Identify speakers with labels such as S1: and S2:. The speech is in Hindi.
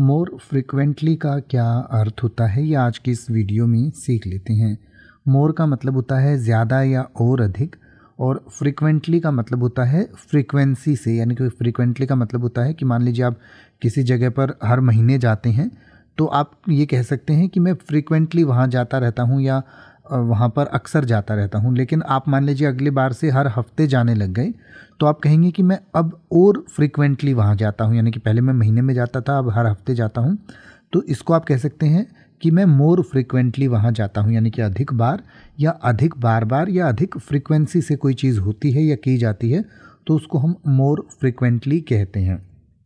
S1: मोर फ्रिक्वेंटली का क्या अर्थ होता है ये आज की इस वीडियो में सीख लेते हैं मोर का मतलब होता है ज़्यादा या और अधिक और फ्रिक्वेंटली का मतलब होता है फ्रिक्वेंसी से यानी कि फ्रिक्वेंटली का मतलब होता है कि मान लीजिए आप किसी जगह पर हर महीने जाते हैं तो आप ये कह सकते हैं कि मैं फ्रिक्वेंटली वहाँ जाता रहता हूँ या वहाँ पर अक्सर जाता रहता हूँ लेकिन आप मान लीजिए अगली बार से हर हफ्ते जाने लग गए तो आप कहेंगे कि मैं अब और फ्रिक्वेंटली वहाँ जाता हूँ यानी कि पहले मैं महीने में जाता था अब हर हफ्ते जाता हूँ तो इसको आप कह सकते हैं कि मैं मोर फ्रिक्वेंटली वहाँ जाता हूँ यानी कि अधिक बार या अधिक बार बार या अधिक फ्रिक्वेंसी से कोई चीज़ होती है या की जाती है तो उसको हम मोर फ्रिक्वेंटली कहते हैं